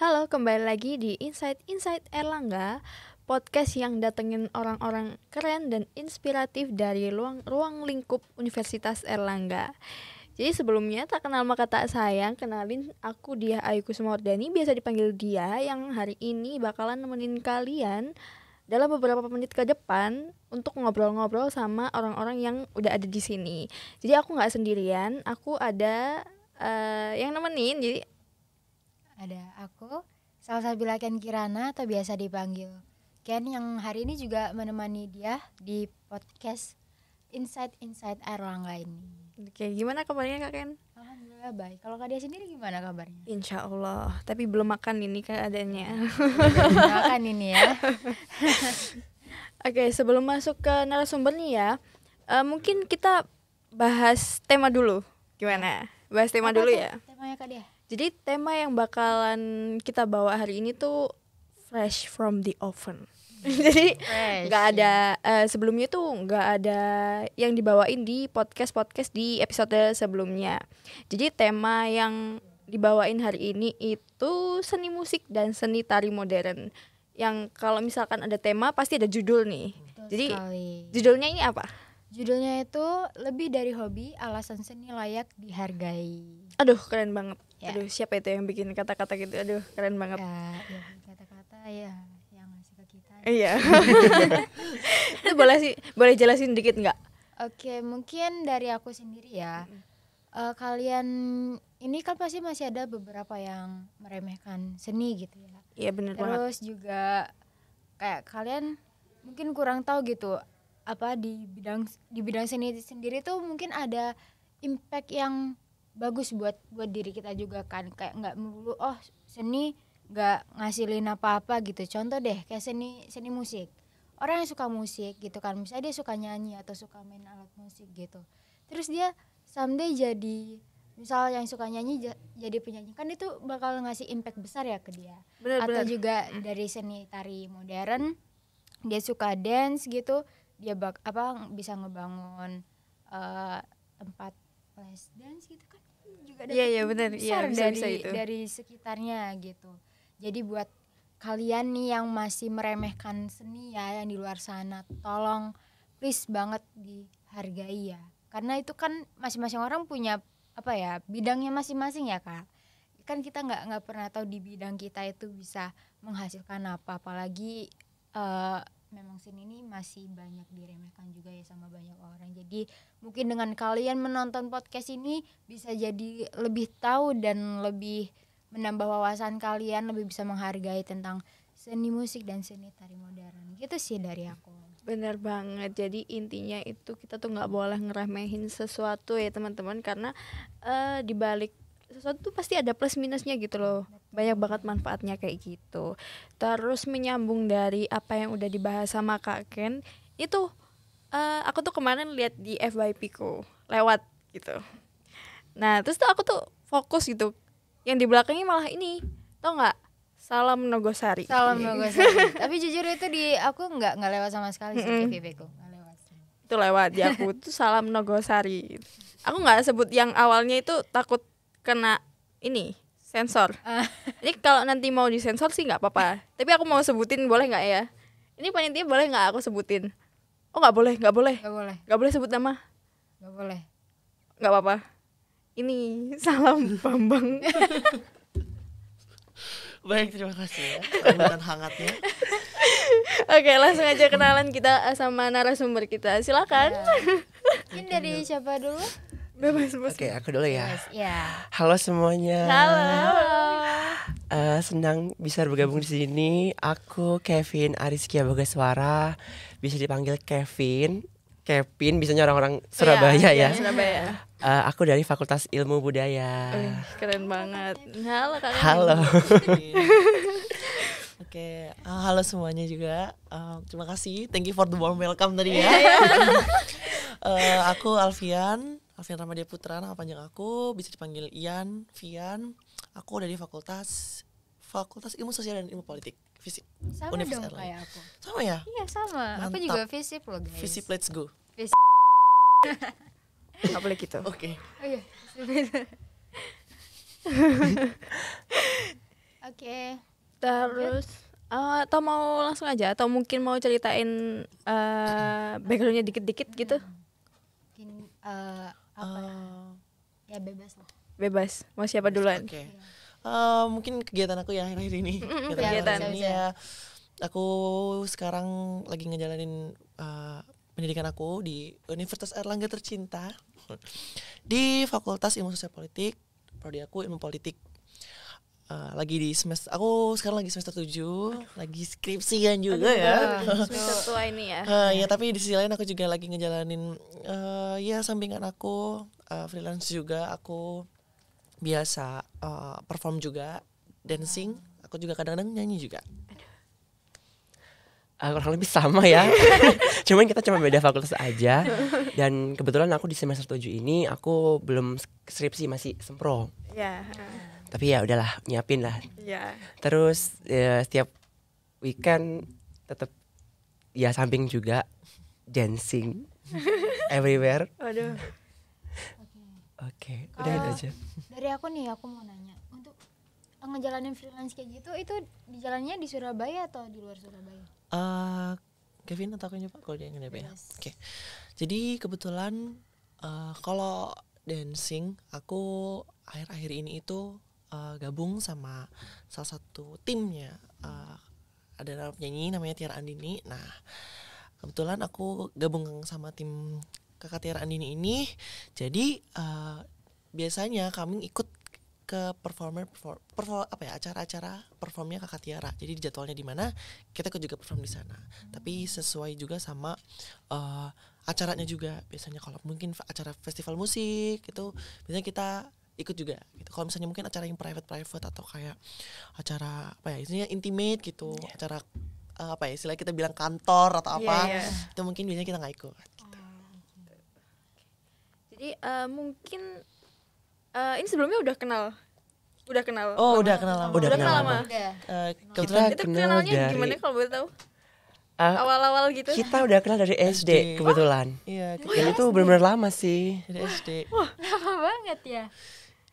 Halo, kembali lagi di Insight Insight Erlangga, podcast yang datengin orang-orang keren dan inspiratif dari ruang, ruang lingkup Universitas Erlangga. Jadi sebelumnya tak kenal maka tak sayang, kenalin aku dia Aiku Semordani, biasa dipanggil dia yang hari ini bakalan nemenin kalian dalam beberapa menit ke depan untuk ngobrol-ngobrol sama orang-orang yang udah ada di sini. Jadi aku nggak sendirian, aku ada uh, yang nemenin. Jadi ada aku salah satu Ken Kirana atau biasa dipanggil Ken yang hari ini juga menemani dia di podcast Inside Inside Air ini. Oke, gimana kabarnya Kak Ken? Alhamdulillah baik. Kalau Kak Dia sendiri gimana kabarnya? Insya Allah, tapi belum makan ini keadaannya. Iya, belum makan ini ya. Oke, sebelum masuk ke narasumber nih ya, uh, mungkin kita bahas tema dulu. Gimana? Bahas tema Apa dulu ya. Temanya Kak Dia. Jadi tema yang bakalan kita bawa hari ini tuh fresh from the oven. jadi nggak ya. ada uh, sebelumnya tuh nggak ada yang dibawain di podcast podcast di episode sebelumnya jadi tema yang dibawain hari ini itu seni musik dan seni tari modern yang kalau misalkan ada tema pasti ada judul nih Betul jadi sekali. judulnya ini apa judulnya itu lebih dari hobi alasan seni layak dihargai aduh keren banget ya. aduh siapa itu yang bikin kata-kata gitu aduh keren banget ya, ya kata-kata ya Iya. itu boleh sih, boleh jelasin dikit nggak? Oke, mungkin dari aku sendiri ya. Mm Uh, kalian ini kan pasti masih ada beberapa yang meremehkan seni gitu ya. Iya benar banget. Terus juga kayak kalian mungkin kurang tahu gitu apa di bidang di bidang seni sendiri tuh mungkin ada impact yang bagus buat buat diri kita juga kan kayak nggak melulu oh seni nggak ngasilin apa-apa gitu contoh deh kayak seni seni musik orang yang suka musik gitu kan misalnya dia suka nyanyi atau suka main alat musik gitu terus dia someday jadi misal yang suka nyanyi jadi penyanyi kan itu bakal ngasih impact besar ya ke dia bener, atau bener. juga dari seni tari modern dia suka dance gitu dia bak apa bisa ngebangun uh, tempat les dance gitu kan juga ada iya, yeah, iya, yeah, besar yeah, dari bisa itu. dari sekitarnya gitu jadi buat kalian nih yang masih meremehkan seni ya yang di luar sana tolong please banget dihargai ya karena itu kan masing-masing orang punya apa ya bidangnya masing-masing ya kak kan kita nggak nggak pernah tahu di bidang kita itu bisa menghasilkan apa apalagi uh, memang seni ini masih banyak diremehkan juga ya sama banyak orang. Jadi mungkin dengan kalian menonton podcast ini bisa jadi lebih tahu dan lebih menambah wawasan kalian lebih bisa menghargai tentang seni musik dan seni tari modern gitu sih dari aku bener banget jadi intinya itu kita tuh nggak boleh ngeremehin sesuatu ya teman-teman karena uh, dibalik sesuatu tuh pasti ada plus minusnya gitu loh banyak banget manfaatnya kayak gitu terus menyambung dari apa yang udah dibahas sama kak Ken itu uh, aku tuh kemarin lihat di FYP ku lewat gitu nah terus tuh aku tuh fokus gitu yang di belakangnya malah ini tau nggak salam nogosari salam iya. nogosari tapi jujur itu di aku nggak nggak lewat sama sekali mm -mm. sih ku lewat itu lewat di aku tuh salam nogosari aku nggak sebut yang awalnya itu takut kena ini sensor. ini ah. Jadi kalau nanti mau disensor sih nggak apa-apa. Tapi aku mau sebutin boleh nggak ya? Ini panitia boleh nggak aku sebutin? Oh nggak boleh, nggak boleh. Nggak boleh. Nggak boleh sebut nama. Nggak boleh. Nggak apa-apa ini salam Bambang. Baik, terima kasih ya. hangatnya. Oke, langsung aja kenalan kita eh, sama narasumber kita. Silakan. Ya. Ini dari iya. siapa dulu? Bebas, bebas. Oke, aku dulu ya. ya. Halo semuanya. Halo. Halo. Uh, senang bisa bergabung di sini. Aku Kevin Ariskia Bagaswara, bisa dipanggil Kevin Kevin, bisa orang-orang oh iya, Surabaya iya, ya. ya. Surabaya. Uh, aku dari Fakultas Ilmu Budaya. Uh, keren banget. Halo Kak. Halo. Oke, okay. uh, eh, halo semuanya juga. Uh, terima kasih, thank you for the warm welcome tadi ya. uh, aku Alfian, Alfian Ramadia Putra, nama panjang aku bisa dipanggil Ian, Fian. Aku dari Fakultas Fakultas Ilmu Sosial dan Ilmu Politik. Visip. Sama Univers dong kayak aku. Sama ya? Iya sama. Mantap. Aku juga Visip loh guys. Visip let's go. Visip. Gak boleh gitu. Oke. Oh, iya. Oke. Terus uh, atau mau langsung aja atau mungkin mau ceritain uh, backgroundnya dikit-dikit gitu? Mungkin uh, apa uh, ya? bebas lah. Bebas. Mau siapa duluan? Oke. Okay uh, mungkin kegiatan aku ya akhir-akhir ini. Kegiatan, ini ya. Aku sekarang lagi ngejalanin uh, pendidikan aku di Universitas Erlangga tercinta di Fakultas Ilmu Sosial Politik, prodi aku Ilmu Politik. Uh, lagi di semester aku sekarang lagi semester tujuh lagi skripsian juga Aduh, ya. Semester tua ini ya. Uh, ya tapi di sisi lain aku juga lagi ngejalanin uh, ya sampingan aku uh, freelance juga aku biasa uh, perform juga dancing aku juga kadang-kadang nyanyi juga uh, kurang lebih sama ya cuman kita cuma beda fakultas aja dan kebetulan aku di semester 7 ini aku belum skripsi masih sempro yeah. tapi ya udahlah nyiapin lah yeah. terus ya, setiap weekend tetap ya samping juga dancing everywhere Aduh. Oke, okay. udah itu aja. Dari aku nih, aku mau nanya. Untuk ngejalanin freelance kayak gitu, itu dijalannya di Surabaya atau di luar Surabaya? Uh, Kevin atau aku nyoba kalau dia yang nyoba ya. Yes. Oke. Okay. Jadi kebetulan uh, kalau dancing, aku akhir-akhir ini itu uh, gabung sama salah satu timnya. Uh, ada penyanyi namanya Tiara Andini. Nah, kebetulan aku gabung sama tim kakak Tiara Andini ini jadi uh, biasanya kami ikut ke performer perform, perform apa ya acara-acara performnya kakak Tiara jadi jadwalnya di mana kita juga perform di sana hmm. tapi sesuai juga sama uh, acaranya juga biasanya kalau mungkin acara festival musik itu biasanya kita ikut juga gitu. Kalau misalnya mungkin acara yang private private atau kayak acara apa ya istilahnya intimate gitu, yeah. acara uh, apa ya istilah kita bilang kantor atau apa yeah, yeah. itu mungkin biasanya kita nggak ikut jadi uh, mungkin uh, ini sebelumnya udah kenal udah kenal oh lama. udah kenal lama udah, kenal lama, lama. Uh, kita itu kenal kenalnya dari... gimana kalau boleh tahu awal-awal uh, gitu kita udah kenal dari SD, SD. kebetulan iya oh, ya, itu benar-benar lama sih dari SD wah lama banget ya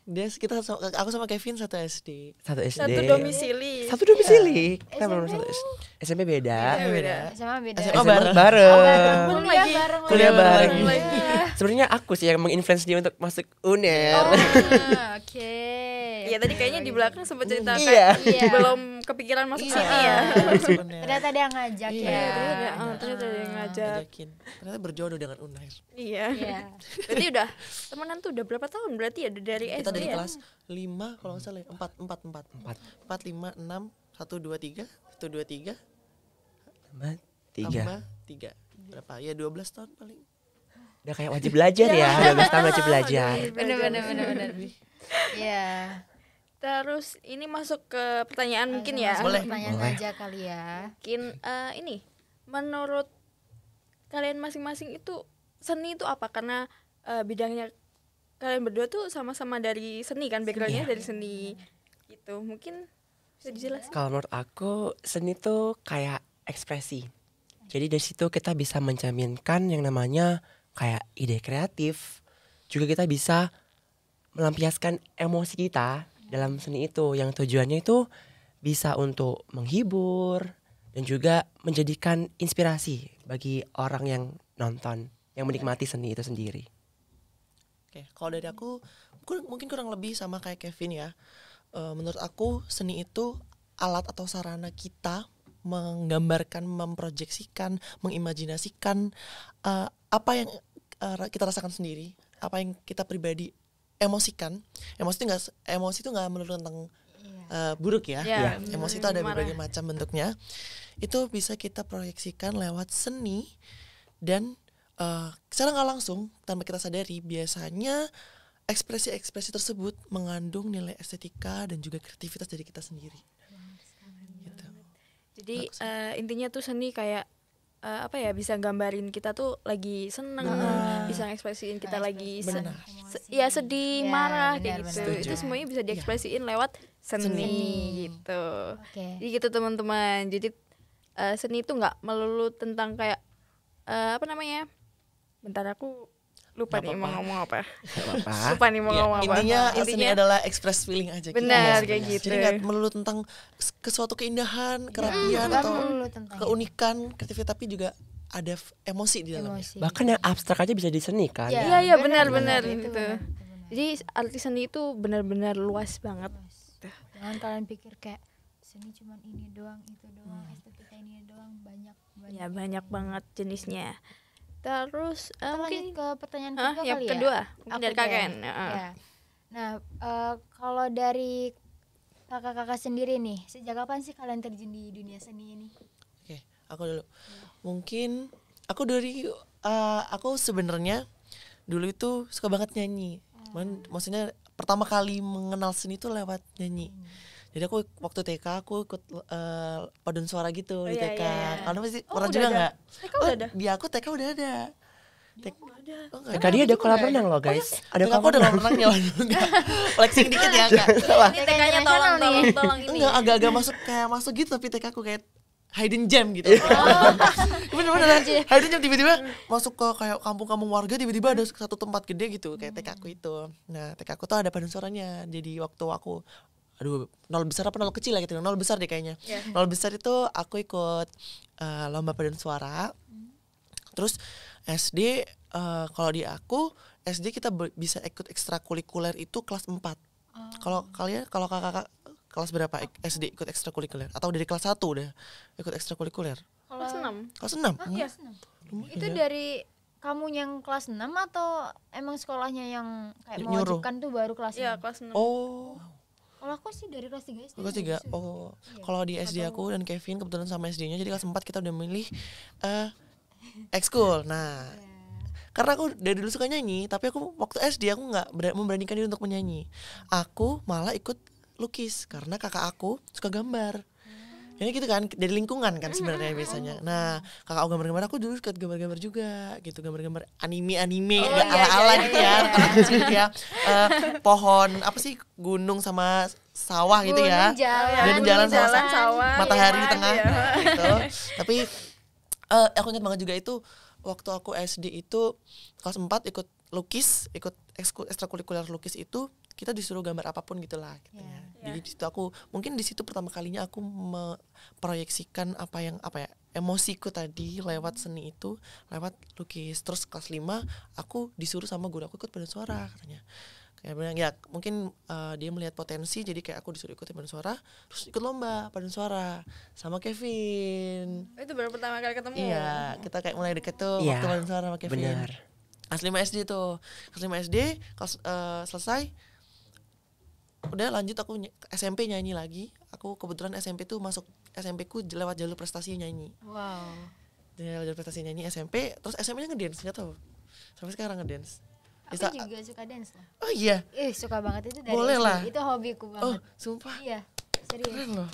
dia kita aku sama Kevin satu SD. Satu SD. Satu domisili. Satu domisili. Yeah. Kita belum satu SD. SMP beda. beda. SMA beda. SMA, SMA oh, bareng. bareng. Oh, bareng. Kuliah bareng. Kuliah bareng. Sebenarnya aku sih yang menginfluence dia untuk masuk UNER. Oh, Oke. Okay. Iya tadi iya, kayaknya di iya. belakang sempat cerita iya. kayak iya. belum kepikiran masuk iya. sini ya. ternyata ada yang ngajak iya. ya. Ternyata ada, ternyata yang ngajak. Ngajakin. Ternyata berjodoh dengan Unair. Iya. iya. berarti udah temenan tuh udah berapa tahun berarti ya dari SD Kita dari ya? kelas lima kalau nggak salah ya. Empat empat empat empat 4 5 6 1 2 3 1 2 3 tambah 3. Berapa? Ya dua belas tahun paling. Udah kayak wajib belajar ya, udah tahun wajib belajar. Bener bener bener bener. Iya. Terus ini masuk ke pertanyaan Ayo, mungkin ya. Boleh. Pertanyaan Boleh. aja kali ya. Mungkin uh, ini menurut kalian masing-masing itu seni itu apa? Karena uh, bidangnya kalian berdua tuh sama-sama dari seni kan backgroundnya ya. dari iya, seni gitu. Mungkin bisa dijelaskan. Kalau menurut aku seni tuh kayak ekspresi. Jadi dari situ kita bisa mencerminkan yang namanya kayak ide kreatif. Juga kita bisa melampiaskan emosi kita dalam seni itu yang tujuannya itu bisa untuk menghibur dan juga menjadikan inspirasi bagi orang yang nonton yang menikmati seni itu sendiri. Oke, kalau dari aku mungkin kurang lebih sama kayak Kevin ya. Eh, menurut aku seni itu alat atau sarana kita menggambarkan, memproyeksikan, mengimajinasikan uh, apa yang uh, kita rasakan sendiri, apa yang kita pribadi emosikan emosi kan? itu nggak emosi itu nggak melulu tentang uh, buruk ya yeah. Iya, iya. Yeah. emosi itu ada berbagai macam bentuknya itu bisa kita proyeksikan lewat seni dan uh, secara nggak langsung tanpa kita sadari biasanya ekspresi-ekspresi tersebut mengandung nilai estetika dan juga kreativitas dari kita sendiri. Gitu. Jadi uh, intinya tuh seni kayak uh, apa ya bisa gambarin kita tuh lagi seneng nah. bisa ekspresiin kita nah, lagi se se ya sedih ya, marah benar, kayak gitu itu semuanya bisa iya. diekspresiin ya. lewat seni, seni. gitu okay. jadi gitu teman-teman jadi uh, seni itu nggak melulu tentang kayak uh, apa namanya bentar aku lupa nih mau ngomong apa. lupa nih mau ngomong apa. Intinya, intinya adalah express feeling aja. Benar iya, kayak gitu. Jadi nggak melulu tentang kesuatu keindahan, mm, kerapian atau keunikan, kreativitas tapi juga ada emosi di dalamnya. Bahkan yang abstrak aja bisa disenikan. Iya iya benar-benar iya, iya, gitu. Jadi arti seni itu benar-benar luas banget. Jangan kalian pikir kayak seni cuma ini doang, itu doang, estetika ini doang, banyak banyak. Ya banyak banget jenisnya. Terus uh, eh, mungkin ke pertanyaan ah, kedua uh, yang ya? kedua, ya. dari kakek. Ya. Ya. Nah, uh, kalau dari kakak-kakak sendiri nih, sejak kapan sih kalian terjun di dunia seni ini? Oke, okay, aku dulu. Hmm. Mungkin aku dari uh, aku sebenarnya dulu itu suka banget nyanyi. Hmm. maksudnya pertama kali mengenal seni itu lewat nyanyi. Hmm jadi aku waktu TK aku ikut uh, eh, paduan suara gitu oh, di iya, TK. Iya, iya. Kalau masih oh, pernah juga nggak? Oh, ada. di iya, aku TK udah ada. Oh, TK ada. Oh, dia ada kolam renang loh guys. Oh, ada kolam renang. Aku ada kolam renangnya Flexing dikit ya enggak. Ini TK-nya tolong tolong tolong ini. Enggak agak-agak masuk kayak masuk gitu tapi TK aku kayak hidden gem gitu. Oh. Bener-bener hidden gem tiba-tiba masuk ke kayak kampung-kampung warga tiba-tiba ada satu tempat gede gitu kayak TK aku hmm. itu. Nah, TK aku tuh ada paduan suaranya. Jadi waktu aku aduh nol besar apa nol kecil lah ya gitu nol besar deh kayaknya yeah. nol besar itu aku ikut uh, lomba paduan suara mm. terus SD uh, eh, kalau di aku SD kita bisa ikut ekstrakurikuler itu kelas 4 oh. kalau kalian kalau kakak-kakak kelas berapa okay. SD ikut ekstrakurikuler atau dari kelas 1 udah ikut ekstrakurikuler kelas 6 kelas 6 oh, hmm. iya. itu ya. dari kamu yang kelas 6 atau emang sekolahnya yang kayak mewajibkan tuh baru kelas 6? Iya, kelas 6. Oh. Kalau aku sih dari kelas 3 SD. Kelas 3. Gitu. Oh. Iya. Kalau di SD aku dan Kevin kebetulan sama SD-nya jadi kelas 4 kita udah milih eh uh, ekskul. Nah, iya. karena aku dari dulu suka nyanyi, tapi aku waktu SD aku nggak memberanikan diri untuk menyanyi. Aku malah ikut lukis karena kakak aku suka gambar ini gitu kan dari lingkungan kan sebenarnya biasanya nah kakak aku gambar-gambar aku dulu suka gambar-gambar juga gitu gambar-gambar anime-anime oh, iya, iya, ala-ala iya, gitu iya, ya anak kecil gitu ya uh, pohon apa sih gunung sama sawah gitu ya jalan, jalan, jalan sama sawah iya. matahari di tengah iya. Nah, gitu tapi uh, aku ingat banget juga itu waktu aku SD itu kelas 4 ikut lukis ikut ekstrakurikuler lukis itu kita disuruh gambar apapun gitulah gitu yeah. Gitu iya. ya. Iya. Jadi yeah. di situ aku mungkin di situ pertama kalinya aku memproyeksikan apa yang apa ya emosiku tadi lewat seni itu, lewat lukis. Terus kelas 5 aku disuruh sama guru aku ikut paduan suara katanya. Kayak bilang ya mungkin uh, dia melihat potensi jadi kayak aku disuruh ikut paduan suara, terus ikut lomba paduan suara sama Kevin. Oh, itu baru pertama kali ketemu. Iya, kita kayak mulai deket tuh yeah. waktu paduan suara sama Kevin. Benar. Kelas 5 SD tuh. Kelas 5 SD kelas uh, selesai udah lanjut aku SMP nyanyi lagi aku kebetulan SMP tuh masuk SMP ku lewat jalur prestasi nyanyi wow jalur prestasi nyanyi SMP terus SMP nya ngedance nggak tau sampai sekarang ngedance Aku Bisa, juga suka dance lah. Oh iya. eh, suka banget itu dari Boleh lah. Itu hobiku oh, banget. Oh, sumpah. Iya, serius. Keren loh.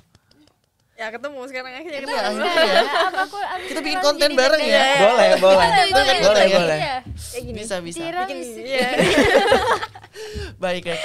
Ya ketemu sekarang akhirnya ketemu. Ya, ya. kita bikin konten bareng ya. ya. Boleh, boleh. boleh, boleh. boleh, boleh. Ya. Bisa, bisa. Bikin, ya. baik ya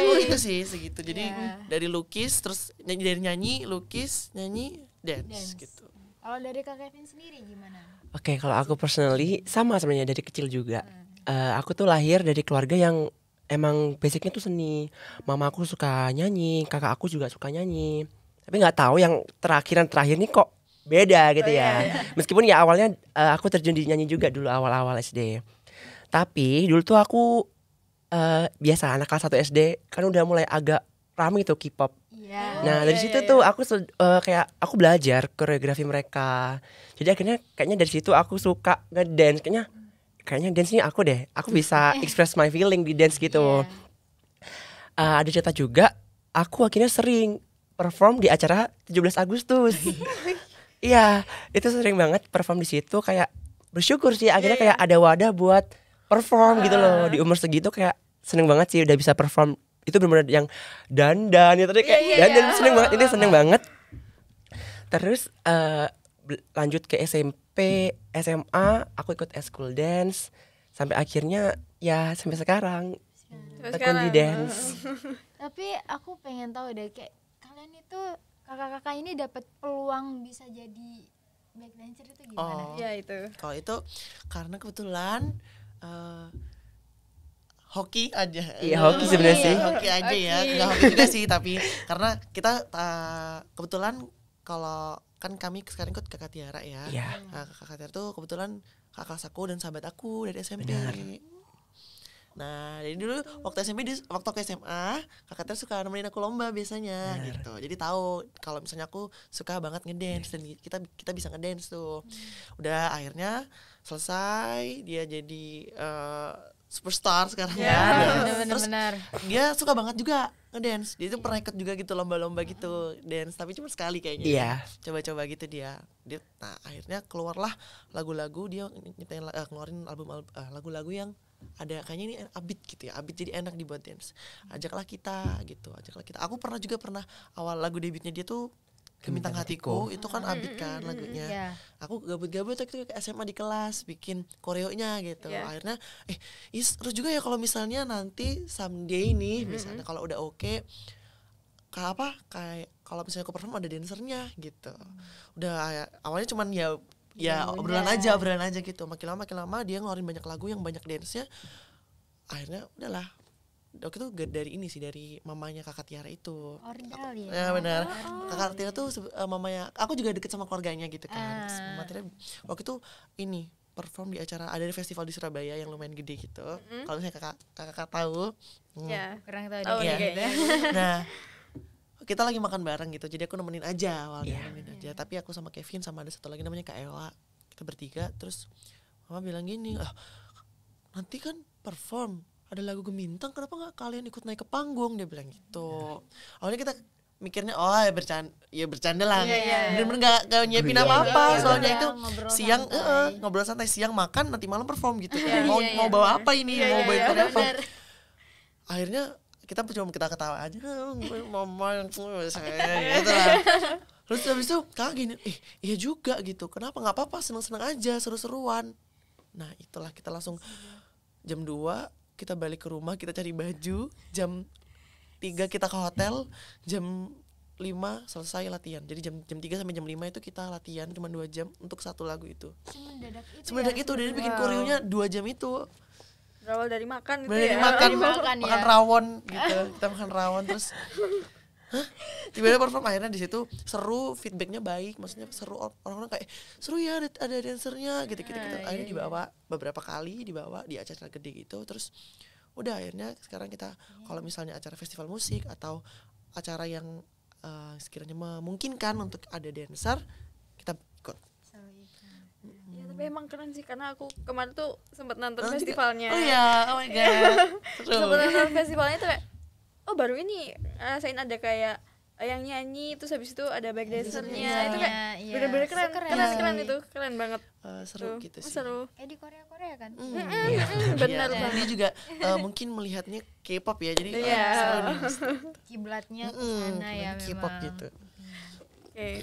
aku itu sih segitu jadi yeah. dari lukis terus nyanyi dari nyanyi lukis nyanyi dance, dance. gitu kalau dari kak Kevin sendiri gimana oke okay, kalau aku personally sama sebenarnya dari kecil juga hmm. uh, aku tuh lahir dari keluarga yang emang basicnya tuh seni mama aku suka nyanyi kakak aku juga suka nyanyi tapi nggak tahu yang terakhiran terakhir nih kok beda gitu oh, ya iya, meskipun ya awalnya uh, aku terjun di nyanyi juga dulu awal-awal SD tapi dulu tuh aku uh, biasa anak kelas 1 SD kan udah mulai agak rame itu K-pop. Yeah. Nah dari yeah, situ yeah, tuh iya. aku uh, kayak aku belajar koreografi mereka. Jadi akhirnya kayaknya dari situ aku suka ngedance. Kayaknya kayaknya dance ini aku deh. Aku bisa express my feeling di dance gitu. Yeah. Iya. Uh, ada cerita juga. Aku akhirnya sering perform di acara 17 Agustus. Iya, itu sering banget perform di situ kayak bersyukur sih akhirnya yeah. Iya. kayak ada wadah buat perform gitu loh di umur segitu kayak seneng banget sih udah bisa perform itu benar-benar yang dandan ya gitu tadi kayak yeah, yeah, dandan yeah. seneng banget ini seneng banget terus uh, lanjut ke SMP SMA aku ikut school dance sampai akhirnya ya sampai sekarang tekun di dance tapi aku pengen tahu deh kayak kalian itu kakak-kakak ini dapat peluang bisa jadi back dancer itu gimana? Oh, ya itu. Kalau itu karena kebetulan uh, hoki aja. Iya, hoki sebenarnya iya, sih. Hoki aja ya. nggak hoki juga sih, tapi karena kita uh, kebetulan kalau kan kami sekarang ikut kakak Tiara ya. Iya. Yeah. Nah, kakak Tiara tuh kebetulan kakak aku dan sahabat aku dari SMP. Benar. Nah, jadi dulu waktu SMP di waktu ke SMA, kakak Tiara suka nemenin aku lomba biasanya Benar. gitu. Jadi tahu kalau misalnya aku suka banget ngedance yeah. dan kita kita bisa ngedance tuh. Udah akhirnya selesai dia jadi uh, superstar sekarang yeah, ya. Bener, Terus bener. dia suka banget juga ngedance. Dia itu pernah ikut juga gitu lomba-lomba gitu dance, tapi cuma sekali kayaknya. Iya. Coba-coba gitu dia. Dia nah akhirnya keluarlah lagu-lagu dia nyiptain uh, eh, keluarin album lagu eh, lagu-lagu yang ada kayaknya ini abit gitu ya abit jadi enak dibuat dance ajaklah kita gitu ajaklah kita aku pernah juga pernah awal lagu debutnya dia tuh Kemintang Hatiku itu kan abit kan lagunya. Yeah. Aku gabut-gabut waktu itu SMA di kelas bikin koreonya gitu. Yeah. Akhirnya eh terus juga ya kalau misalnya nanti someday nih mm-hmm. misalnya kalau udah oke okay, apa kayak kalau misalnya aku perform ada dansernya gitu. Mm. Udah ah, ya, awalnya cuman ya iya, ya, ya obrolan yeah. aja, obrolan aja gitu. Makin lama makin lama dia ngeluarin banyak lagu yang banyak dance-nya. Akhirnya udahlah Dok itu dari ini sih dari mamanya kakak Tiara itu. Original oh, ya. Ya benar. Oh, oh kakak Tiara iya, tuh uh, mamanya aku juga deket sama keluarganya gitu kan. Uh. Mama Tiara waktu itu ini perform di acara ada di festival di Surabaya yang lumayan gede gitu. Mm-hmm. Kalau misalnya kakak kakak tahu. Hmm. Ya, hmm. kurang tahu oh, ya. Nah, kita lagi makan bareng gitu. Jadi aku nemenin aja awalnya yeah. nemenin aja. Yeah. Tapi aku sama Kevin sama ada satu lagi namanya Kak Ewa. Kita bertiga terus mama bilang gini, "Ah, nanti kan perform ada lagu gemintang kenapa nggak kalian ikut naik ke panggung dia bilang gitu yeah. awalnya kita mikirnya oh ya bercanda ya bercanda lah yeah, yeah, yeah. bener-bener nggak nggak nyiapin apa apa yeah, soalnya yeah, itu ngobrol siang santai. Uh, ngobrol santai siang makan nanti malam perform gitu yeah, iya, mau yeah, mau yeah. bawa apa ini yeah, mau iya, bawa yeah, yeah, apa akhirnya kita cuma kita ketawa aja mama yang gitu lah terus habis itu kakak gini eh iya juga gitu kenapa nggak apa-apa seneng-seneng aja seru-seruan nah itulah kita langsung jam 2 kita balik ke rumah kita cari baju jam tiga kita ke hotel jam lima selesai latihan. Jadi jam jam tiga sampai jam lima itu kita latihan cuma dua jam untuk satu lagu itu. Semendadak itu. ya? itu bikin koreonya dua jam itu. Berawal dari makan gitu Berawal ya. Dari makan, dari makan, makan, ya. rawon gitu. kita makan rawon terus Hah? Tiba-tiba perform akhirnya di situ seru, feedbacknya baik, maksudnya seru orang-orang kayak seru ya ada, ada dansernya gitu-gitu. gitu. gitu, gitu. Ah, akhirnya iya, dibawa iya. beberapa kali dibawa di acara gede gitu. Terus udah akhirnya sekarang kita kalau misalnya acara festival musik atau acara yang uh, sekiranya memungkinkan untuk ada dancer, kita ikut. Oh, iya, ya, tapi emang keren sih karena aku kemarin tuh sempet nonton oh, festivalnya. Oh iya, oh my god. nonton festivalnya tuh kayak oh baru ini eh, rasain ada kayak eh, yang nyanyi terus habis itu ada back dancernya itu kayak iya, iya. bener-bener keren. keren keren keren itu keren banget uh, seru tuh. gitu oh, sih seru kayak di Korea Korea kan mm, yeah. Iya, bener banget dia juga uh, mungkin melihatnya K-pop ya jadi yeah. uh, kiblatnya mm, sana ya memang K-pop gitu oke okay.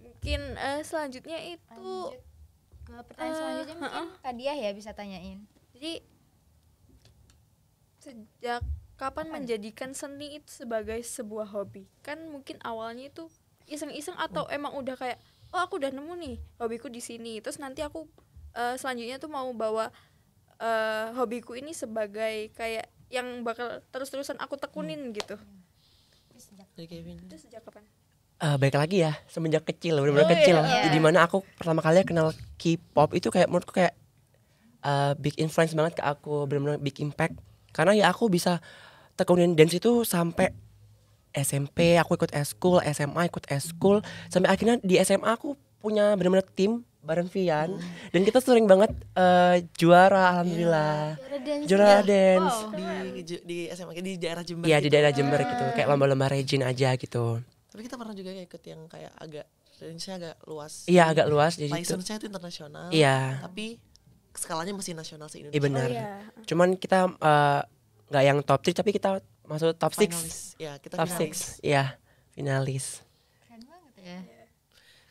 mungkin uh, selanjutnya itu Lanjut. pertanyaan uh, selanjutnya mungkin uh, Kak Diah ya bisa tanyain jadi sejak kapan menjadikan seni itu sebagai sebuah hobi kan mungkin awalnya itu iseng-iseng atau hmm. emang udah kayak oh aku udah nemu nih hobiku di sini terus nanti aku uh, selanjutnya tuh mau bawa uh, hobiku ini sebagai kayak yang bakal terus-terusan aku tekunin hmm. gitu itu sejak kapan uh, eh, baik lagi ya semenjak kecil benar-benar oh, kecil iya. di mana aku pertama kali kenal K-pop itu kayak menurutku kayak uh, big influence banget ke aku benar-benar big impact karena ya aku bisa tekunian dance itu sampai SMP aku ikut eskul, SMA ikut eskul, sampai akhirnya di SMA aku punya benar-benar tim bareng Vian hmm. dan kita sering banget uh, juara alhamdulillah yeah, juara dance, juara ya? dance. Wow. di di SMA di daerah Jember Iya gitu. di daerah Jember gitu kayak lomba-lomba regin aja gitu tapi kita pernah juga ikut yang kayak agak range-nya agak luas iya agak luas jadi license-nya itu internasional iya tapi skalanya masih nasional sih Indonesia iya benar oh, iya. cuman kita uh, nggak yang top 3 tapi kita masuk top 6 ya kita top 6 ya finalis keren banget ya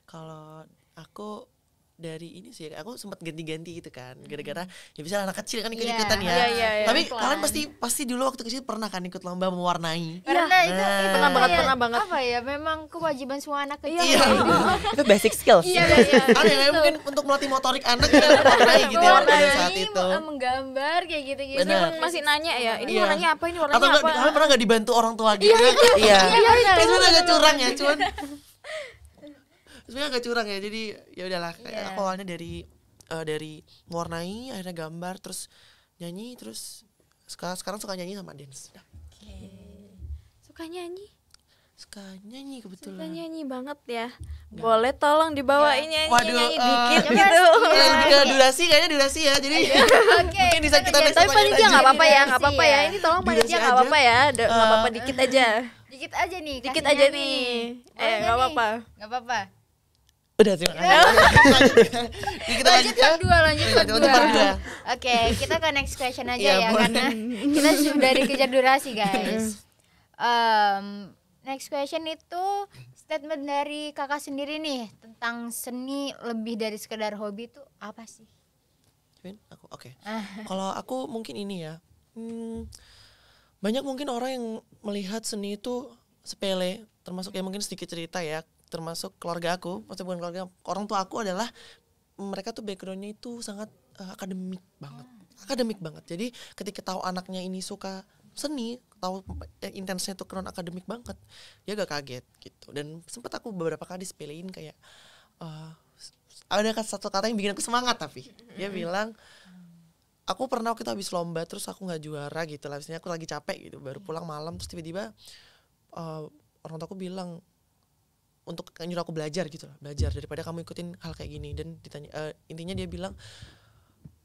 kalau aku dari ini sih aku sempat ganti-ganti gitu kan hmm. gara-gara ya bisa anak kecil kan iya. ikut-ikutan yeah. ya yeah, yeah, yeah, tapi yeah, kalian pasti pasti dulu waktu kecil pernah kan ikut lomba mewarnai pernah iya. nah, itu, itu pernah banget pernah banget apa ya memang kewajiban semua anak kecil yeah. itu basic skills yeah, yeah, yeah. ada mungkin untuk melatih motorik anak mewarnai gitu ya pada saat itu eh, menggambar kayak gitu-gitu Benar. masih nanya ya ini yeah. warnanya apa ini warnanya Atau apa kalian pernah nggak dibantu orang tua iya, gitu iya iya itu kan agak curang ya cuman sebenarnya agak curang ya jadi ya udahlah yeah. Iya. awalnya dari uh, dari mewarnai akhirnya gambar terus nyanyi terus sekarang sekarang suka nyanyi sama dance okay. suka nyanyi suka nyanyi kebetulan suka nyanyi banget ya Gak. boleh tolong dibawain ya. nyanyi, Waduh, nyanyi uh, dikit ya, gitu ya, durasi kayaknya durasi ya jadi iya. okay. mungkin bisa kita next tapi panitia nggak apa-apa ya nggak apa-apa ya. ya ini tolong panitia ya. nggak apa-apa ya nggak apa-apa dikit aja dikit aja nih dikit aja nih eh nggak apa-apa nggak apa-apa Udah terima kasih. kita lanjut ya. dua, lanjut part iya, Oke, okay, kita ke next question aja iya, ya, ya karena kita sudah dikejar durasi guys. Um, next question itu statement dari kakak sendiri nih tentang seni lebih dari sekedar hobi itu apa sih? aku oke. Okay. Kalau aku mungkin ini ya. Hmm, banyak mungkin orang yang melihat seni itu sepele, termasuk yang mungkin sedikit cerita ya termasuk keluarga aku maksudnya bukan keluarga orang tua aku adalah mereka tuh backgroundnya itu sangat uh, akademik banget hmm. akademik banget jadi ketika tahu anaknya ini suka seni tahu eh, intensnya tuh non akademik banget dia gak kaget gitu dan sempat aku beberapa kali sepelein kayak uh, ada satu kata yang bikin aku semangat tapi dia hmm. bilang hmm. aku pernah kita habis lomba terus aku nggak juara gitu lah aku lagi capek gitu baru pulang malam terus tiba-tiba uh, orang tua aku bilang untuk nyuruh aku belajar gitu loh belajar daripada kamu ikutin hal kayak gini dan ditanya uh, intinya dia bilang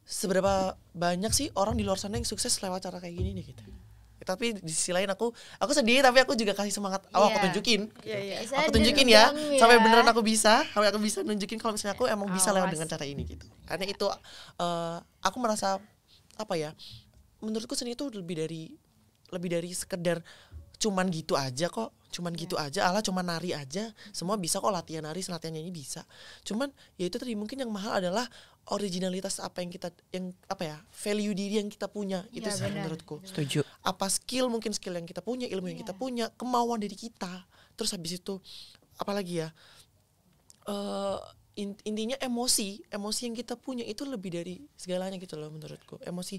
seberapa banyak sih orang di luar sana yang sukses lewat cara kayak gini nih gitu eh, tapi di sisi lain aku aku sedih tapi aku juga kasih semangat oh yeah. aku iya. tunjukin gitu. yeah, yeah. aku tunjukin ya, ya sampai beneran aku bisa sampai aku bisa nunjukin kalau misalnya aku emang oh, bisa lewat dengan cara ini gitu karena itu uh, aku merasa apa ya menurutku seni itu lebih dari lebih dari sekedar cuman gitu aja kok cuman iya. gitu aja ala cuman nari aja semua bisa kok latihan nari latihan nyanyi bisa cuman ya itu tadi mungkin yang mahal adalah originalitas apa yang kita yang apa ya value diri yang kita punya itu iya, sih menurutku setuju apa skill mungkin skill yang kita punya ilmu ya. yang kita iya. punya kemauan diri kita terus habis itu apalagi ya uh, intinya emosi emosi yang kita punya itu lebih dari segalanya gitu loh menurutku emosi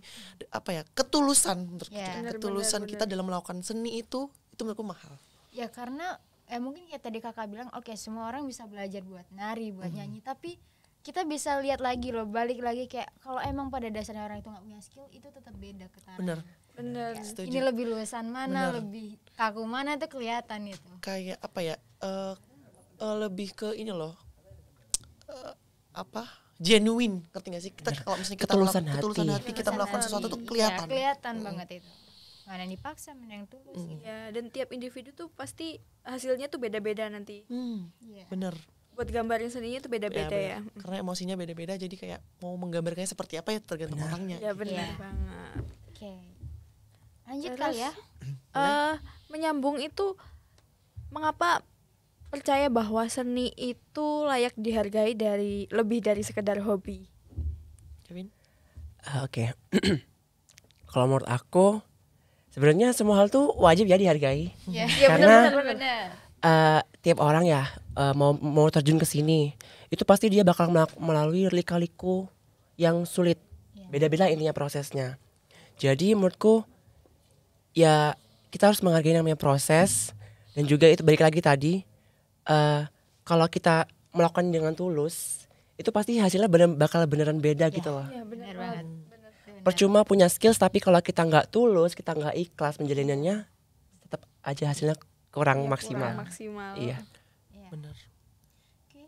apa ya ketulusan menurutku yeah. ketulusan bener, bener. kita dalam melakukan seni itu itu menurutku mahal ya karena eh mungkin kayak tadi kakak bilang oke okay, semua orang bisa belajar buat nari buat hmm. nyanyi tapi kita bisa lihat lagi loh balik lagi kayak kalau emang pada dasarnya orang itu nggak punya skill itu tetap beda ketaran bener bener ya, ini lebih luasan mana bener. lebih kaku mana itu kelihatan itu kayak apa ya uh, uh, lebih ke ini loh uh, apa genuine ngerti gak sih kita kalau misalnya kita ketulusan melakukan, hati. ketulusan hati kita melakukan hati. sesuatu tuh iya, kelihatan ya, kelihatan hmm. banget itu nggak ada yang dipaksa mana yang tulus mm. gitu. ya dan tiap individu tuh pasti hasilnya tuh beda-beda nanti mm. yeah. bener buat gambarin seninya tuh beda-beda ya, ya hmm. karena emosinya beda-beda jadi kayak mau menggambarkannya seperti apa ya tergantung bener. orangnya ya benar yeah. banget oke okay. lanjut Terus, kali ya uh, menyambung itu mengapa percaya bahwa seni itu layak dihargai dari lebih dari sekedar hobi Kevin uh, oke okay. kalau menurut aku sebenarnya semua hal tuh wajib ya dihargai yeah. Mhm. Iya, karena bener, bener. Uh, eh, tiap orang ya uh, mau mau terjun ke sini itu pasti dia bakal melalui lika-liku yang sulit iya. beda-beda intinya prosesnya jadi menurutku ya kita harus menghargai namanya proses dan juga itu balik lagi tadi uh, kalau kita melakukan dengan tulus itu pasti hasilnya bener, bakal beneran beda ya, gitu loh. Ya, bener banget. Iya. percuma punya skills tapi kalau kita nggak tulus kita nggak ikhlas menjalinannya tetap aja hasilnya kurang ya, maksimal kurang maksimal iya ya. benar oke okay.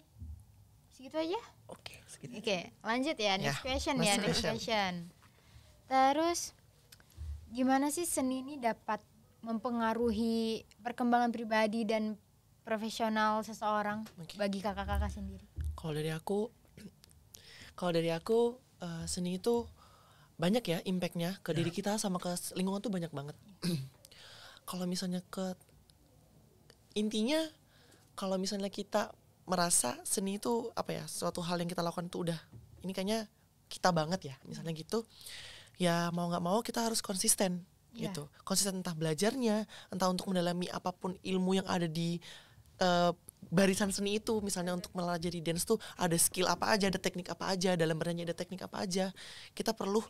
segitu aja oke okay, oke okay, lanjut ya next ya, question ya next question terus gimana sih seni ini dapat mempengaruhi perkembangan pribadi dan profesional seseorang okay. bagi kakak-kakak sendiri kalau dari aku kalau dari aku uh, seni itu banyak ya impactnya ke yeah. diri ya. kita sama ke lingkungan tuh banyak banget. kalau misalnya ke intinya kalau misalnya kita merasa seni itu apa ya suatu hal yang kita lakukan itu udah ini kayaknya kita banget ya misalnya gitu ya mau nggak mau kita harus konsisten yeah. gitu konsisten entah belajarnya entah untuk mendalami apapun ilmu yang ada di uh, barisan seni itu misalnya untuk melajari dance tuh ada skill apa aja ada teknik apa aja dalam bernyanyi ada teknik apa aja kita perlu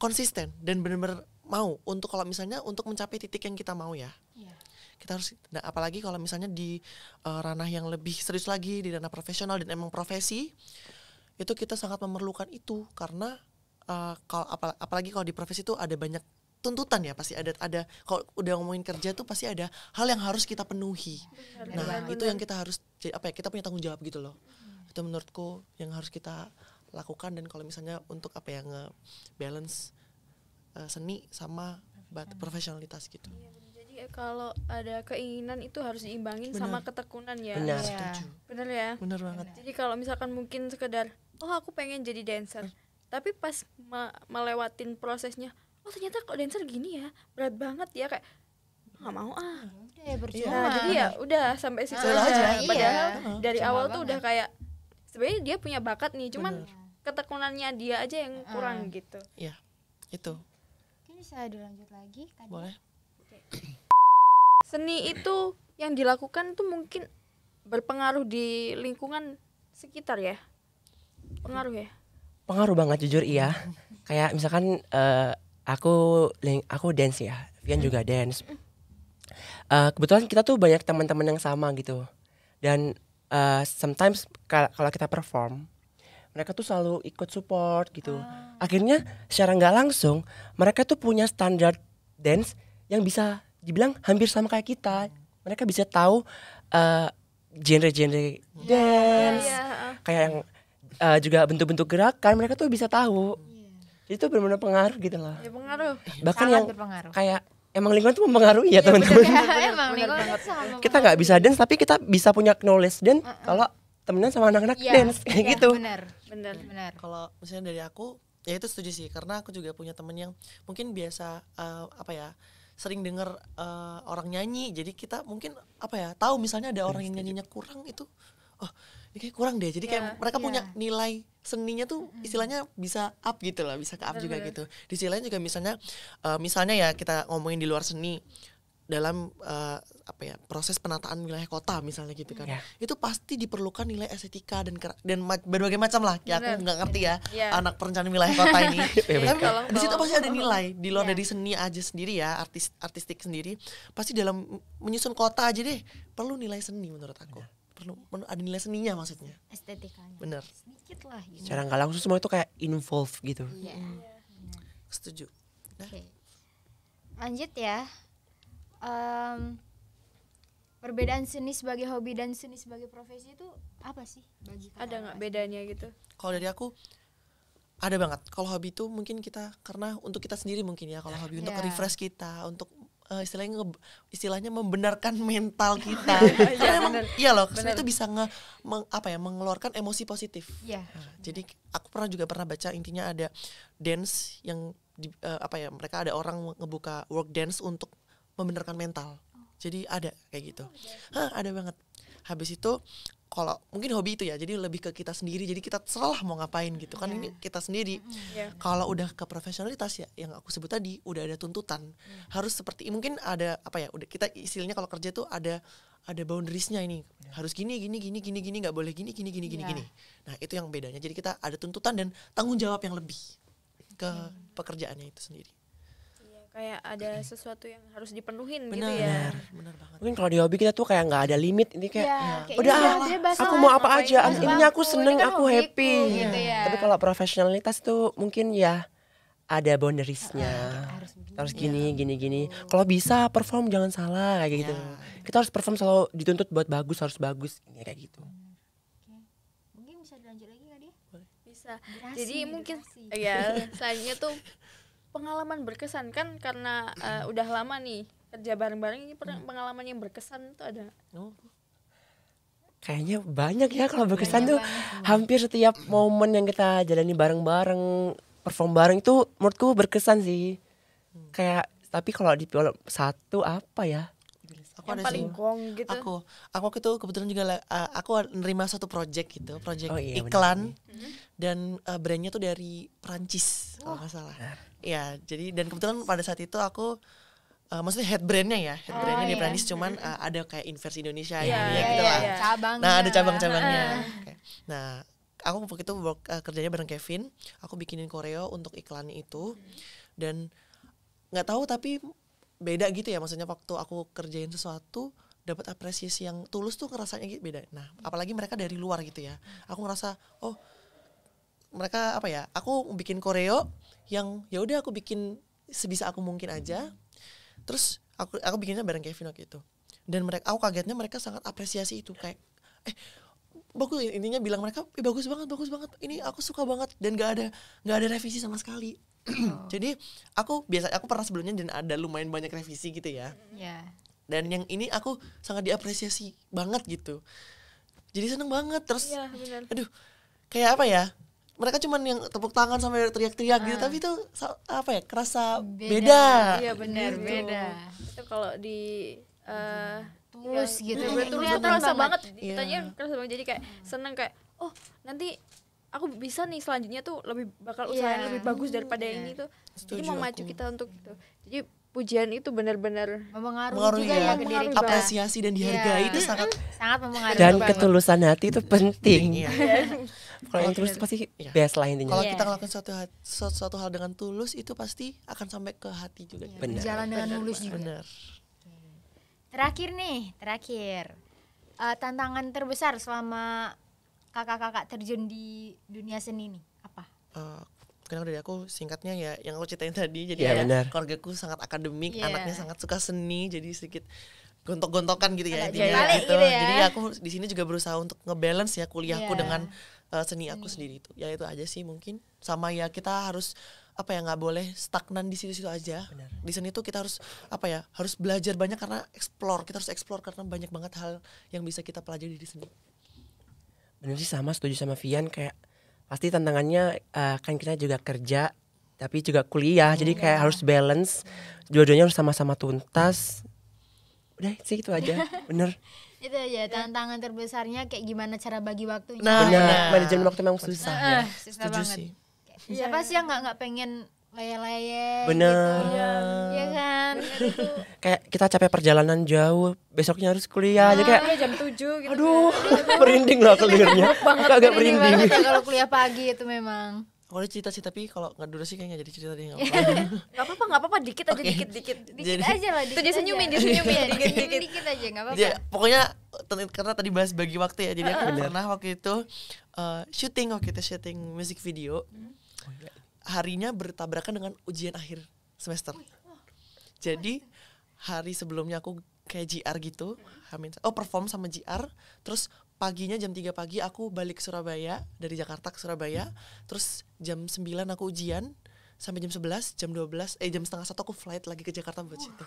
konsisten dan benar-benar mau untuk kalau misalnya untuk mencapai titik yang kita mau ya iya. kita harus nah, apalagi kalau misalnya di uh, ranah yang lebih serius lagi di ranah profesional dan emang profesi itu kita sangat memerlukan itu karena uh, kalau apalagi kalau di profesi itu ada banyak tuntutan ya pasti ada ada kalau udah ngomongin kerja tuh pasti ada hal yang harus kita penuhi. Benar, nah, benar. itu yang kita harus jadi apa ya? Kita punya tanggung jawab gitu loh. Hmm. Itu menurutku yang harus kita lakukan dan kalau misalnya untuk apa ya nge-balance uh, seni sama profesionalitas gitu. Iya, jadi eh, kalau ada keinginan itu harus diimbangin benar. sama ketekunan ya. Benar, ya. Benar ya? Benar banget. Jadi kalau misalkan mungkin sekedar oh aku pengen jadi dancer, tapi pas melewatin prosesnya oh ternyata kok dancer gini ya berat banget ya kayak nggak mau ah ya udah ya percuma iya. nah, jadi ya udah sampai situ aja iya. padahal iya. dari Cuma awal banget. tuh udah kayak sebenarnya dia punya bakat nih cuman Bener. ketekunannya dia aja yang kurang gitu ya itu ini bisa dilanjut lagi tadi. boleh seni itu yang dilakukan tuh mungkin berpengaruh di lingkungan sekitar ya pengaruh ya pengaruh banget jujur iya kayak misalkan uh, aku aku dance ya Vian juga hmm. dance uh, kebetulan kita tuh banyak teman-teman yang sama gitu dan uh, sometimes kalau kita perform mereka tuh selalu ikut support gitu ah. akhirnya secara nggak langsung mereka tuh punya standar dance yang bisa dibilang hampir sama kayak kita mereka bisa tahu uh, genre-genre ya, ya, ya, dance yeah, kayak yang uh, juga bentuk-bentuk gerakan mereka tuh bisa tahu itu benar-benar pengaruh gitu loh ya, pengaruh bahkan Sangat yang berpengaruh. kayak emang lingkungan tuh mempengaruhi ya, iya, teman-teman ya, emang lingkungan kita nggak bisa dance tapi kita bisa punya knowledge dan uh -uh. kalau temenan sama anak-anak ya, dance kayak ya, gitu benar benar benar kalau misalnya dari aku ya itu setuju sih karena aku juga punya temen yang mungkin biasa uh, apa ya sering dengar uh, eh, orang nyanyi jadi kita mungkin apa ya tahu misalnya ada orang yang nyanyinya kurang itu oh ini ya, kayak kurang deh jadi yeah, kayak ya, mereka yeah. punya ya. nilai seninya tuh istilahnya bisa up gitu lah bisa ke up juga gitu di sisi lain juga misalnya uh, misalnya ya kita ngomongin di luar seni dalam uh, apa ya proses penataan wilayah kota misalnya gitu kan yeah. itu pasti diperlukan nilai estetika dan dan ma berbagai macam lah ya aku nggak ngerti ya yeah. anak perencanaan wilayah kota ini iya, tapi di situ pasti ada nilai di luar yeah. dari seni aja sendiri ya artis artistik sendiri pasti dalam menyusun kota aja deh perlu nilai seni menurut aku yeah perlu ada nilai seninya maksudnya estetikanya bener sedikit lah gitu. cara nggak langsung semua itu kayak involve gitu iya yeah. Hmm. setuju nah. oke okay. lanjut ya um, perbedaan seni sebagai hobi dan seni sebagai profesi itu apa sih bagi ada nggak bedanya gitu kalau dari aku ada banget kalau hobi itu mungkin kita karena untuk kita sendiri mungkin ya kalau hobi yeah. untuk iya. refresh kita untuk uh, istilahnya istilahnya membenarkan mental kita. Iya, karena ya, emang bener. iya loh, karena itu bisa nge, meng, apa ya mengeluarkan emosi positif. Ya, Nah, jadi aku pernah juga pernah baca intinya ada dance yang di, uh, apa ya mereka ada orang ngebuka work dance untuk membenarkan mental. Oh. Jadi ada kayak gitu. Oh, Hah, ada banget. Habis itu kalau mungkin hobi itu ya jadi lebih ke kita sendiri jadi kita salah mau ngapain gitu kan yeah. ini kita sendiri yeah. kalau udah ke profesionalitas ya yang aku sebut tadi udah ada tuntutan yeah. Mm. harus seperti mungkin ada apa ya udah kita istilahnya kalau kerja tuh ada ada boundariesnya ini yeah. harus gini gini gini gini gini nggak boleh gini gini gini gini yeah. gini nah itu yang bedanya jadi kita ada tuntutan dan tanggung jawab yang lebih ke iya. pekerjaannya itu sendiri kayak ada sesuatu yang harus dipenuhin bener, gitu ya. Benar, benar banget. Mungkin kalau di hobi kita tuh kayak nggak ada limit ini kayak, iya, ya, kayak udah iya, ah, aku mau apa aja, ini aku seneng, kan aku happy. Gitu ya. Tapi kalau profesionalitas tuh mungkin ya ada boundariesnya. Uh, harus, harus gini, ya. gini, gini. Kalau bisa perform jangan salah kayak ya. gitu. Kita harus perform selalu dituntut buat bagus, harus bagus ini ya, kayak gitu. Hmm, mungkin bisa dilanjut lagi nggak dia? Bisa. Jadi mungkin ya selanjutnya tuh pengalaman berkesan kan karena uh, udah lama nih kerja bareng-bareng ini hmm. pengalaman yang berkesan tuh ada oh. kayaknya banyak ya kalau berkesan banyak tuh banyak. hampir setiap momen yang kita jalani bareng-bareng perform bareng itu menurutku berkesan sih hmm. kayak tapi kalau di satu apa ya aku yang ada paling Kong gitu aku aku itu kebetulan juga uh, aku nerima satu project gitu project oh, iya, iklan bener. Hmm. dan uh, brandnya tuh dari Perancis oh. kalau nggak salah Iya, jadi dan kebetulan pada saat itu aku uh, maksudnya head brandnya ya head oh, brandnya iya. di Prancis cuman uh, ada kayak inverse Indonesia yeah, ya, iya, gitu iya, lah Iya. Cabangnya. nah ada cabang-cabangnya nah aku waktu itu work, uh, kerjanya bareng Kevin aku bikinin koreo untuk iklan itu dan nggak tahu tapi beda gitu ya maksudnya waktu aku kerjain sesuatu dapat apresiasi yang tulus tuh ngerasanya gitu beda nah apalagi mereka dari luar gitu ya aku ngerasa oh mereka apa ya aku bikin koreo yang ya udah aku bikin sebisa aku mungkin aja terus aku aku bikinnya bareng Kevin waktu itu dan mereka aku kagetnya mereka sangat apresiasi itu kayak eh bagus intinya bilang mereka eh, bagus banget bagus banget ini aku suka banget dan gak ada gak ada revisi sama sekali jadi aku biasa aku pernah sebelumnya dan ada lumayan banyak revisi gitu ya yeah. dan yang ini aku sangat diapresiasi banget gitu jadi seneng banget terus yeah, iya, aduh kayak apa ya mereka cuman yang tepuk tangan sampai teriak-teriak gitu tapi itu apa ya kerasa beda, beda. iya benar gitu. beda itu kalau di uh, tulus ya, gitu ya, tulus itu kerasa banget yeah. tanya kerasa banget jadi kayak seneng kayak oh nanti aku bisa nih selanjutnya tuh lebih bakal iya. usahanya yeah. lebih bagus daripada yeah. Iya. ini tuh Setuju jadi mau maju kita untuk itu jadi pujian itu benar-benar mempengaruhi juga ya, ya ke diri kita. apresiasi dan dihargai yeah. itu iya. sangat sangat mempengaruhi dan ketulusan hati itu penting yeah. kalau iya. tulus kita, pasti ya. best lah intinya kalau yeah. kita ngelakuin suatu, suatu suatu hal dengan tulus itu pasti akan sampai ke hati juga yeah. benar jalan dengan tulus juga benar terakhir nih terakhir uh, tantangan terbesar selama kakak-kakak terjun di dunia seni ini apa uh, eh, karena dari aku singkatnya ya yang aku ceritain tadi jadi yeah, ya, keluargaku sangat akademik yeah. anaknya sangat suka seni jadi sedikit gontok-gontokan gitu ya, jadi, ya. gitu. gitu ya. Jadi aku di sini juga berusaha untuk ngebalance ya kuliahku yeah. dengan uh, seni aku hmm. sendiri itu ya itu aja sih mungkin sama ya kita harus apa ya nggak boleh stagnan di situ-situ aja Bener. di seni itu kita harus apa ya harus belajar banyak karena explore kita harus explore karena banyak banget hal yang bisa kita pelajari di seni bener sih sama setuju sama Vian kayak pasti tantangannya uh, kan kita juga kerja tapi juga kuliah hmm, jadi iya. kayak harus balance dua-duanya harus sama-sama tuntas hmm. udah sih itu aja bener itu ya tantangan terbesarnya kayak gimana cara bagi waktunya nah, nah. manajemen waktu memang susah uh, ya setuju banget. sih siapa sih yang nggak pengen laye-laye bener gitu. ya, kan iya. Gitu. kayak kita capek perjalanan jauh besoknya harus kuliah nah, aja iya, kayak jam 7 gitu aduh kan. merinding kan. lah kelirnya agak merinding, ya kalau kuliah pagi itu memang kalau ada cerita sih tapi kalau nggak durasi kayaknya jadi cerita deh nggak apa-apa. nggak apa-apa dikit aja okay. dikit dikit. Dikit jadi, aja lah. Dikit Tuh dia senyumin, iya, dikit dikit. dikit aja nggak apa-apa. Ya, pokoknya karena tadi bahas bagi waktu ya jadi aku pernah waktu itu uh, syuting waktu itu syuting music video harinya bertabrakan dengan ujian akhir semester. Oh, iya. Jadi hari sebelumnya aku kayak GR gitu, Hamin. Oh perform sama GR, terus paginya jam 3 pagi aku balik Surabaya dari Jakarta ke Surabaya terus jam 9 aku ujian sampai jam 11 jam 12 eh jam setengah satu aku flight lagi ke Jakarta buat situ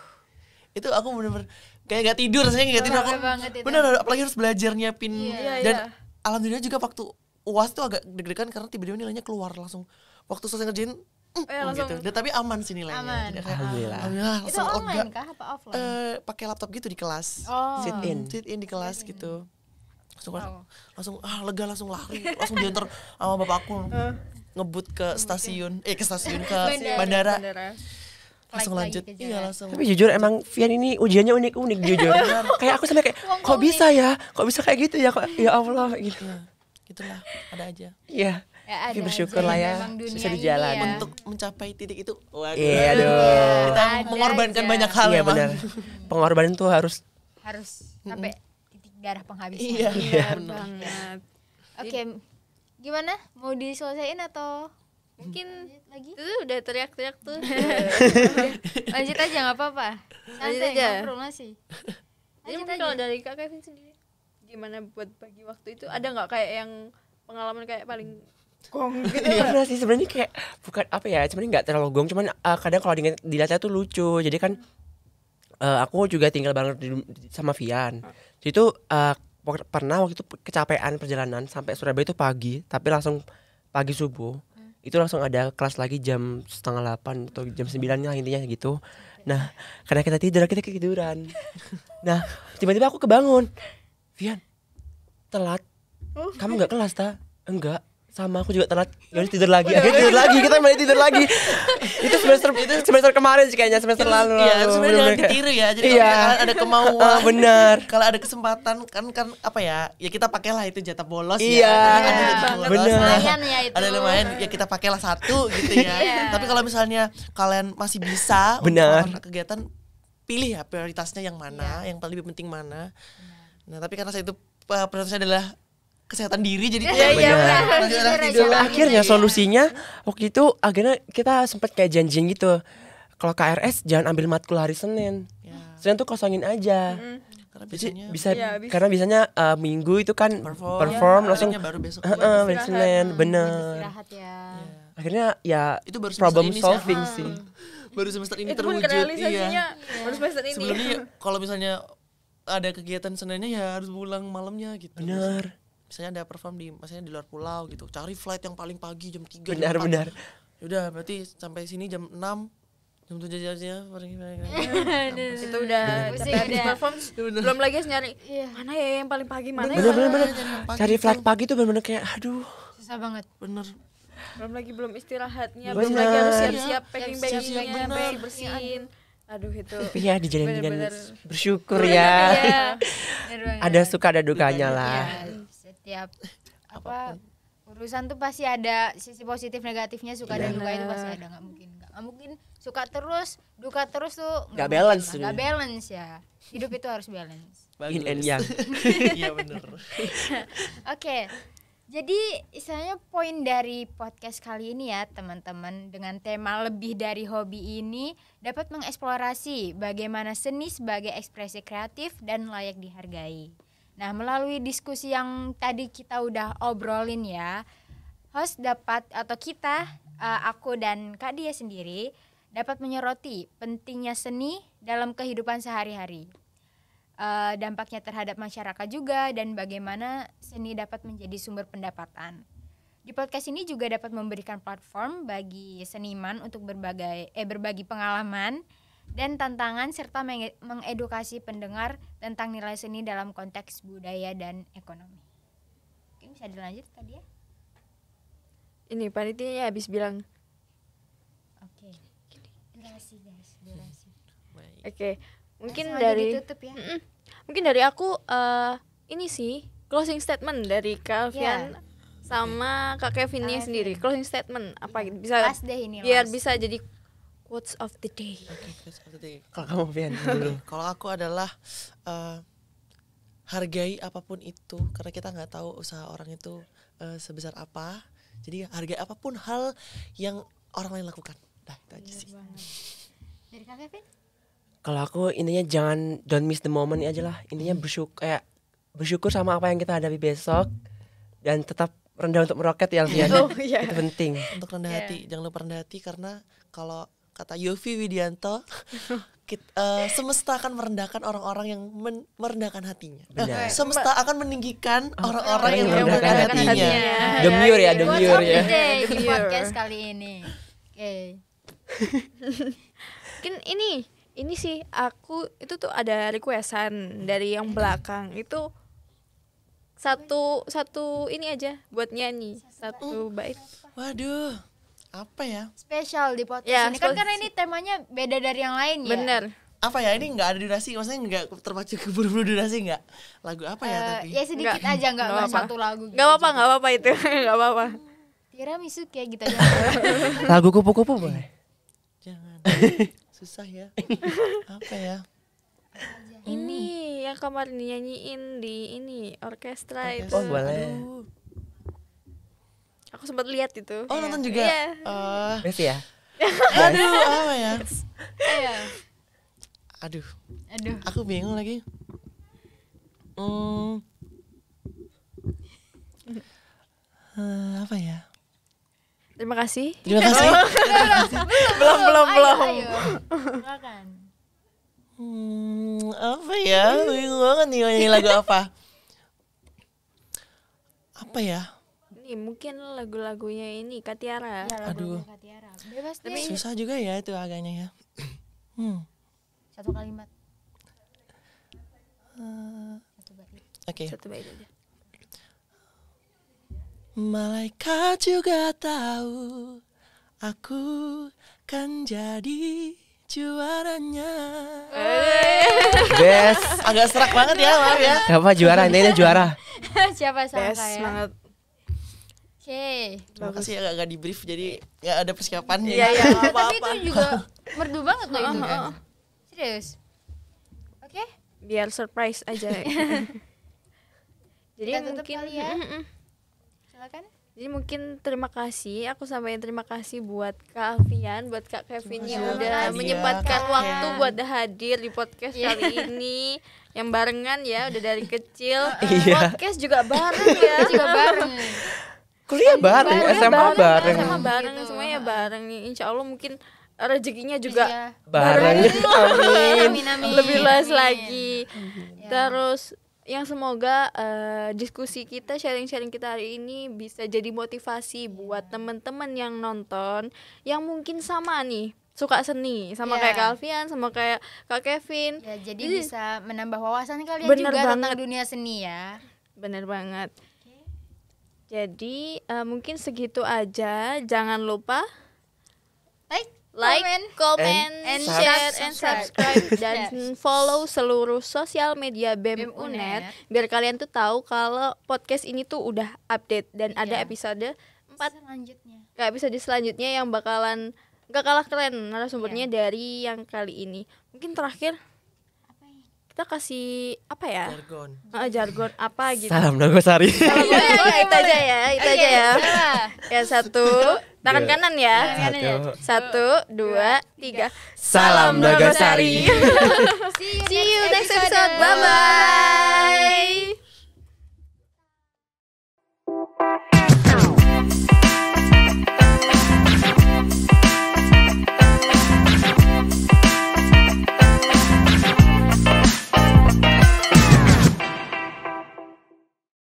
itu aku bener-bener kayak gak tidur rasanya gak tidur aku bener apalagi harus belajar nyiapin yeah, iya, dan yeah. alhamdulillah juga waktu uas tuh agak deg-degan karena tiba-tiba nilainya keluar langsung waktu selesai ngerjain oh ya, gitu. Dan tapi aman sih nilainya. Aman. Jadi, aman. Alhamdulillah. Itu online kah apa offline? Eh, pakai laptop gitu di kelas. Oh. Sit in. Sit in di kelas in. gitu langsung kan, oh. langsung ah lega langsung lari langsung diantar sama bapakku ngebut ke ya? stasiun eh ke stasiun ke bandara, bandara. bandara. langsung like lanjut gitu ya? iya langsung tapi jujur emang Vian ini ujiannya unik unik jujur kayak aku sampai kayak kok bisa ya kok bisa kayak gitu ya kok ya Allah gitu ya, gitulah ada aja iya yeah. Ya, ada ya, bersyukur lah ya bisa di jalan ya. untuk mencapai titik itu waduh yeah, aduh. kita ada mengorbankan aja. banyak hal ya, benar pengorbanan tuh harus harus sampai darah penghabisan, Iya, iya, iya banget. Oke, okay. gimana? Mau diselesaikan atau mungkin lagi? Tuh udah teriak-teriak tuh. Lanjut aja nggak apa-apa. Lanjut aja. Ngobrol masih. Jadi mungkin kalau dari Kak Kevin sendiri gimana buat bagi waktu itu ada nggak kayak yang pengalaman kayak paling gong gitu iya sih sebenarnya kayak bukan apa ya sebenarnya nggak terlalu gong cuman uh, kadang kalau dilihatnya tuh lucu jadi kan uh, aku juga tinggal bareng sama Vian ah. Itu uh, eh, pernah waktu itu kecapean perjalanan sampai Surabaya itu pagi, tapi langsung pagi subuh hmm. itu langsung ada kelas lagi jam setengah delapan atau jam sembilan lah intinya gitu nah karena kita tidur kita ketiduran nah tiba-tiba aku kebangun Vian telat oh. kamu nggak kelas ta enggak sama aku juga telat jadi tidur lagi akhirnya tidur lagi kita mulai tidur lagi itu semester itu semester kemarin sih kayaknya semester itu, lalu Iya, semester jangan ditiru ya jadi iya. kalau ada kemauan uh, benar kalau ada kesempatan kan kan apa ya ya kita pakailah itu jatah bolos ya. iya, ya ada jatah bolos iya. nah, benar lumayan ya itu ada lumayan ya kita pakailah satu gitu ya Iya. tapi kalau misalnya kalian masih bisa benar kegiatan pilih ya prioritasnya yang mana iya. yang paling lebih penting mana nah tapi karena saya itu eh, prioritasnya adalah kesehatan diri jadi ya, ya, ya. akhirnya iya. solusinya waktu itu akhirnya kita sempat kayak janjian gitu kalau KRS jangan ambil matkul hari Senin ya. Senin tuh kosongin aja mm. Karena biasanya, bisa, ya, bisa karena biasanya uh, minggu itu kan perform, perform ya, langsung baru besok uh, uh, Senin bener ya. Iya. akhirnya ya itu baru problem solving ah. sih baru semester ini itu terwujud pun iya baru semester ini sebelumnya kalau misalnya ada kegiatan senennya ya harus pulang malamnya gitu bener misalnya ada perform di misalnya di luar pulau gitu cari flight yang paling pagi jam 3 benar jam benar udah berarti sampai sini jam 6 jam tujuh jam paling itu udah habis ya. perform belum lagi nyari iya. mana ya yang paling pagi mana bener, ya bener bener cari flight pagi tuh bener bener kayak aduh susah banget bener belum lagi belum istirahatnya belum lagi harus siap-siap packing baggingnya bersihin aduh itu tapi iya, ya dijalani dengan bersyukur ya, ya. ada suka ada dukanya iya, lah setiap apa urusan tuh pasti ada sisi positif negatifnya suka dan duka itu pasti ada nggak mungkin nggak mungkin suka terus duka terus tuh nggak balance nggak balance ya hidup itu harus balance in and yang iya benar oke jadi istilahnya poin dari podcast kali ini ya teman-teman dengan tema lebih dari hobi ini dapat mengeksplorasi bagaimana seni sebagai ekspresi kreatif dan layak dihargai. Nah, melalui diskusi yang tadi kita udah obrolin ya, host dapat atau kita, eh, aku dan Kak Dia sendiri dapat menyoroti pentingnya seni dalam kehidupan sehari-hari. Eh, dampaknya terhadap masyarakat juga dan bagaimana seni dapat menjadi sumber pendapatan. Di podcast ini juga dapat memberikan platform bagi seniman untuk berbagai eh berbagi pengalaman dan tantangan serta mengedukasi pendengar tentang nilai seni dalam konteks budaya dan ekonomi. Oke, bisa dilanjut tadi ya? Ini panitianya habis bilang. Oke. Durasi, guys. Durasi. Oke. Okay. Mungkin Langsung dari ditutup ya. Mm -mm. Mungkin dari aku uh, ini sih closing statement dari Calvin iya. yeah. sama Kak Kevinnya Kevin. sendiri. Closing statement apa yeah. Gitu, bisa biar bisa jadi quotes of the day. okay, quotes of the day. Kalau kamu dulu. Kalau aku adalah uh, hargai apapun itu karena kita nggak tahu usaha orang itu uh, sebesar apa. Jadi hargai apapun hal yang orang lain lakukan. Dah, itu aja iya sih. Dari Kalau aku intinya jangan don't miss the moment aja lah. Intinya hmm. bersyukur kayak bersyukur sama apa yang kita hadapi besok dan tetap rendah untuk meroket ya Alfian. Oh, yeah. Itu penting. Untuk rendah yeah. hati, jangan lupa rendah hati karena kalau kata Yofi Widianto kita, uh, eh, semesta akan merendahkan orang-orang yang men merendahkan hatinya. Benar. Nah, semesta akan meninggikan orang-orang yang merendahkan hatinya. hatinya. demiur iya. iya, iya, ya, demure ya. Di podcast kali ini. Oke. Okay. ini, ini sih aku itu tuh ada requestan dari yang belakang itu satu satu ini aja buat nyanyi satu mm. bait. Waduh apa ya spesial di podcast ya, ini kan karena ini temanya beda dari yang lain ya bener apa ya ini nggak ada durasi maksudnya nggak terpacu keburu-buru durasi nggak lagu apa ya uh, tapi ya sedikit gak, aja nggak satu lagu gitu nggak gitu apa nggak apa, apa itu nggak apa apa misu kayak gitu aja lagu kupu-kupu boleh jangan susah ya apa ya ini yang kemarin nyanyiin di ini orkestra, orkestra. itu oh boleh Aduh. Aku sempat lihat itu. Oh, yeah. nonton juga. Iya. Yeah. Uh, ya. Aduh, apa ya? Iya. Aduh. Aduh. Aku bingung lagi. Hmm. Uh, apa ya? Terima kasih. Terima kasih. belum belum belum. Ayo, ayo. Hmm, apa ya? Bingung banget nih nyanyi lagu apa? Apa ya? ini mungkin lagu-lagunya ini Katiara. Ya, Aduh. Katiara. Bebas Tapi susah juga ya itu agaknya ya. hmm. Satu kalimat. Uh, Oke. Okay. Satu bait aja. Malaikat juga tahu aku kan jadi juaranya. Eh. Best. Agak serak banget ya, maaf ya. Gak apa juara, ini, juara. Siapa sangka Best ya. banget. Oke. Okay. Terima kasih ya gak, gak di brief jadi gak ada persiapannya. Iya, iya. Tapi itu juga merdu banget loh itu kan. Serius. Oke. Okay? Biar surprise aja. jadi Kita mungkin ya. Silakan. Jadi mungkin terima kasih, aku sampaikan terima kasih buat Kak Alfian, buat Kak Kevin yang udah ya, menyempatkan ya. waktu buat hadir di podcast iya. kali ini yang barengan ya udah dari kecil. Iya. Podcast juga bareng ya. juga bareng. kuliah iya, bareng, bareng SMA bareng, bareng. SMA bareng gitu. semuanya bareng Insya Allah mungkin rezekinya juga iya. bareng. amin. amin, amin. Lebih luas lagi. Amin. Iya. Terus yang semoga uh, diskusi kita, sharing-sharing kita hari ini bisa jadi motivasi buat teman-teman yang nonton yang mungkin sama nih suka seni sama yeah. kayak Kalvian sama kayak Kak Kevin. Ya, jadi, jadi bisa menambah wawasan kalian juga banget. tentang dunia seni ya. Bener banget. Jadi uh, mungkin segitu aja. Jangan lupa like, like, comment, comment and, and share and subscribe dan follow seluruh sosial media BEM, BEM Unet biar kalian tuh tahu kalau podcast ini tuh udah update dan yeah. ada iya. episode 4 selanjutnya. Kayak episode selanjutnya yang bakalan gak kalah keren narasumbernya yeah. dari yang kali ini. Mungkin terakhir kita kasih apa ya jargon uh, jargon apa gitu salam nagosari salam ya, ya, itu aja ya itu okay, aja ya ya, iya. ya satu tangan kanan ya satu, satu dua tiga salam nagosari see, see you next episode bye bye